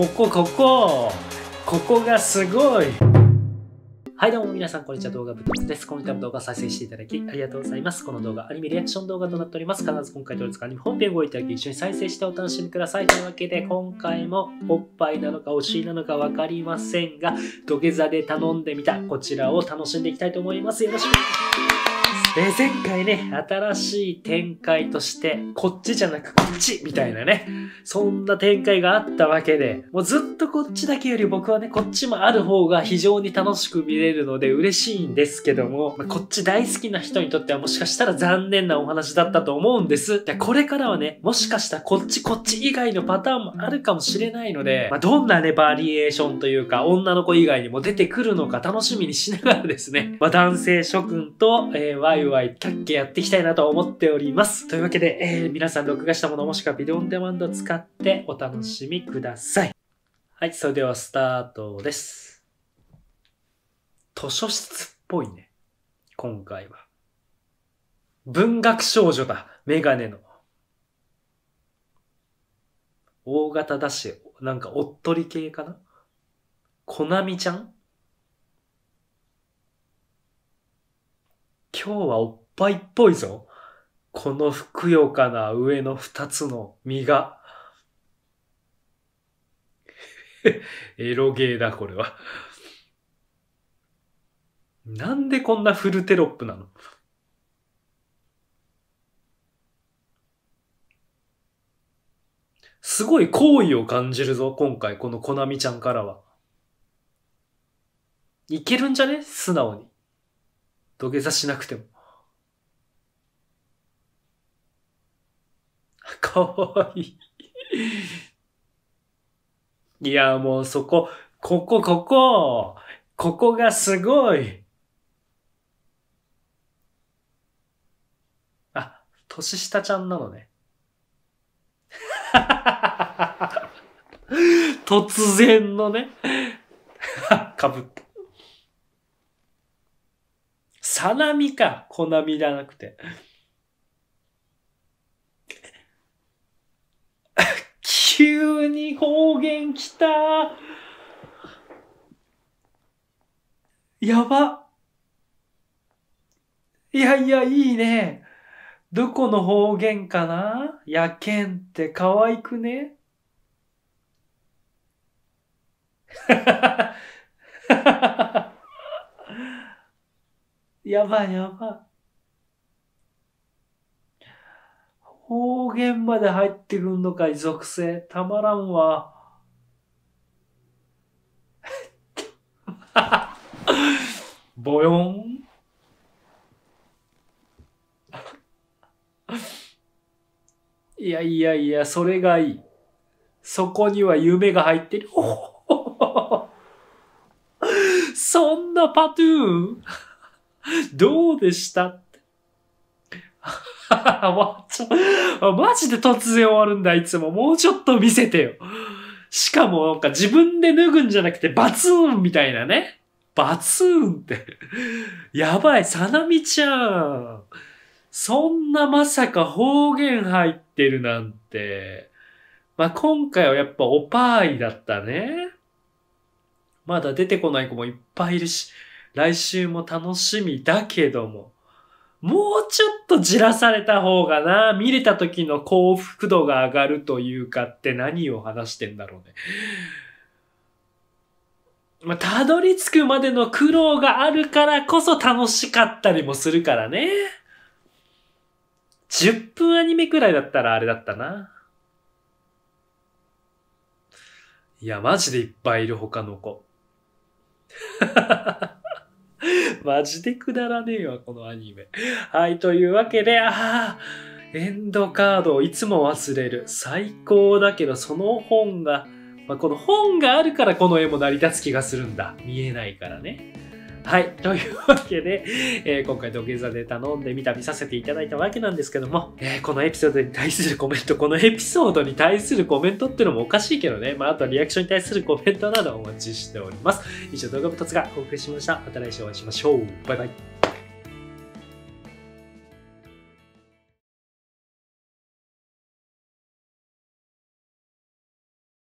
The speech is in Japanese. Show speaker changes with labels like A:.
A: ここここここがすごいはいどうも皆さんこんにちは動画部活です。今回も動画再生していただきありがとうございます。この動画アニメリアクション動画となっております。必ず今回どれかに本編をご覧いただき一緒に再生してお楽しみください。というわけで今回もおっぱいなのかお尻なのかわかりませんが土下座で頼んでみたこちらを楽しんでいきたいと思います。よろしくお願いします。え前回ね、新しい展開として、こっちじゃなくこっちみたいなね、そんな展開があったわけで、もうずっとこっちだけより僕はね、こっちもある方が非常に楽しく見れるので嬉しいんですけども、まあ、こっち大好きな人にとってはもしかしたら残念なお話だったと思うんです。でこれからはね、もしかしたらこっちこっち以外のパターンもあるかもしれないので、まあ、どんなね、バリエーションというか、女の子以外にも出てくるのか楽しみにしながらですね、まあ、男性諸君と、えーいい、キャッキャやっていきたいなと思っております。というわけで、えー、皆さん録画したものもしくはビデオオンデマンド使ってお楽しみください。はい、それではスタートです。図書室っぽいね。今回は。文学少女だ。メガネの。大型だし、なんかおっとり系かなコナミちゃん今日はおっぱいっぽいぞ。このふくよかな上の二つの実が。エロゲーだ、これは。なんでこんなフルテロップなのすごい好意を感じるぞ、今回、このコナミちゃんからは。いけるんじゃね素直に。土下座しなくても。かわいいいや、もうそこ、ここ、ここ、ここがすごい。あ、年下ちゃんなのね。突然のねかぶ った。さなみか。コナミじゃなくて。急に方言きた。やば。いやいや、いいね。どこの方言かなやけんって可愛くねはははは。やばいやばい。方言まで入ってくんのかい、属性。たまらんわ。ボヨン。いやいやいや、それがいい。そこには夢が入ってる。そんなパトゥーン どうでしたって。は ちょ、マジで突然終わるんだ、いつも。もうちょっと見せてよ。しかもなんか自分で脱ぐんじゃなくてバツーンみたいなね。バツーンってやばい、さなみちゃん。そんなまさか方言入ってるなんて。まあ、今回はやっぱおパーイだったね。まだ出てこない子もいっぱいいるし。来週も楽しみだけども、もうちょっとじらされた方がな、見れた時の幸福度が上がるというかって何を話してんだろうね。まあ、たどり着くまでの苦労があるからこそ楽しかったりもするからね。10分アニメくらいだったらあれだったな。いや、マジでいっぱいいる他の子。マジでくだらねえわ、このアニメ。はい、というわけで、ああ、エンドカードをいつも忘れる。最高だけど、その本が、まあ、この本があるからこの絵も成り立つ気がするんだ。見えないからね。はい。というわけで、えー、今回土下座で頼んでみた、見させていただいたわけなんですけども、えー、このエピソードに対するコメント、このエピソードに対するコメントっていうのもおかしいけどね、まあ、あとはリアクションに対するコメントなどお待ちしております。以上、動画部達がお送りしました。また来週お会いしましょう。バイバイ。